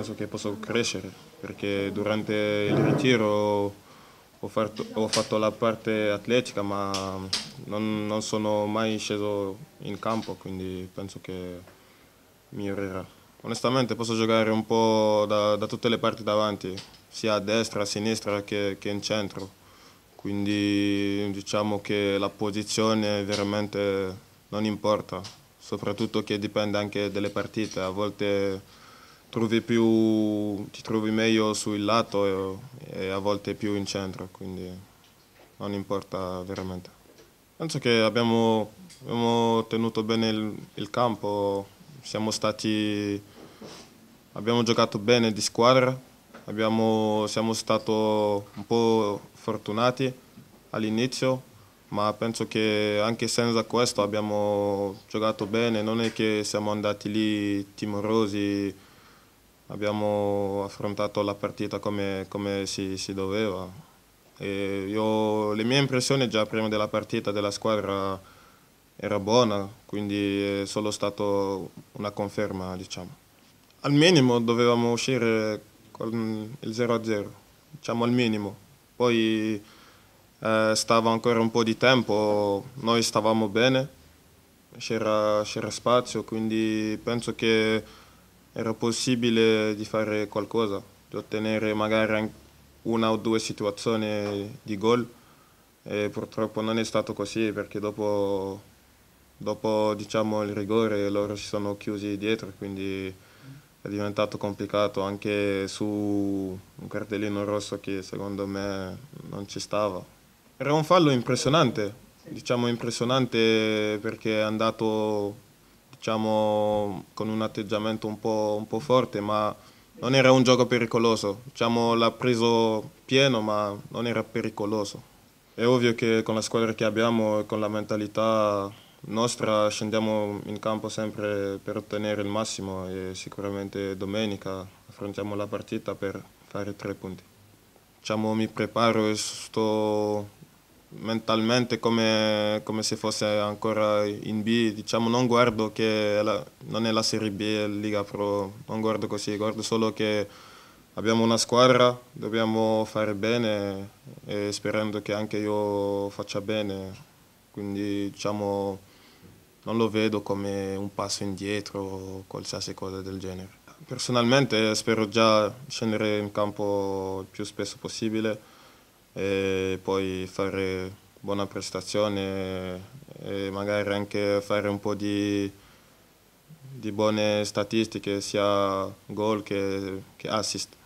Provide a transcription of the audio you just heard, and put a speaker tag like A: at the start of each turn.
A: penso che posso crescere, perché durante il ritiro ho fatto, ho fatto la parte atletica, ma non, non, sono mai sceso in campo, quindi penso che migliorerà. Onestamente posso giocare un po' da, da tutte le parti davanti, sia a destra, a sinistra che, che in centro quindi diciamo che la posizione veramente non importa, soprattutto che dipende anche dalle partite, a volte trovi più, ti trovi meglio sul lato e, e, a volte più in centro, quindi non importa veramente. Penso che abbiamo, abbiamo tenuto bene il, il campo, stati, abbiamo giocato bene di squadra, abbiamo, siamo stati un po' fortunati all'inizio, ma penso che anche senza questo abbiamo giocato bene, non è che siamo andati lì timorosi abbiamo affrontato la partita come, come si, si, doveva. Io, le mie impressioni già prima della partita della squadra era buona, quindi è solo stata una conferma, diciamo. Al minimo dovevamo uscire con il 0-0, diciamo al minimo. Poi eh, stava ancora un po' di tempo, noi stavamo bene, c'era spazio, quindi penso che era possibile di fare qualcosa, di ottenere magari una o due situazioni di gol. E purtroppo non è stato così perché dopo, dopo diciamo, il rigore loro si sono chiusi dietro, quindi è diventato complicato anche su un cartellino rosso che secondo me non ci stava. Era un fallo impressionante, diciamo impressionante perché è andato diciamo, con un atteggiamento un po', un po', forte, ma non era un gioco pericoloso. Diciamo, l'ha preso pieno, ma non era pericoloso. È ovvio che con la squadra che abbiamo e con la mentalità nostra scendiamo in campo sempre per ottenere il massimo e sicuramente domenica affrontiamo la partita per fare tre punti. Diciamo, mi preparo e sto mentalmente come, come, se fosse ancora in B, diciamo non guardo che è la, non è la Serie B, è Liga Pro, non guardo così, guardo solo che abbiamo una squadra, dobbiamo fare bene e sperando che anche io faccia bene, quindi diciamo non lo vedo come un passo indietro o qualsiasi cosa del genere. Personalmente spero già scendere in campo il più spesso possibile e poi fare buona prestazione e magari anche fare un po' di, di buone statistiche sia gol che, che assist.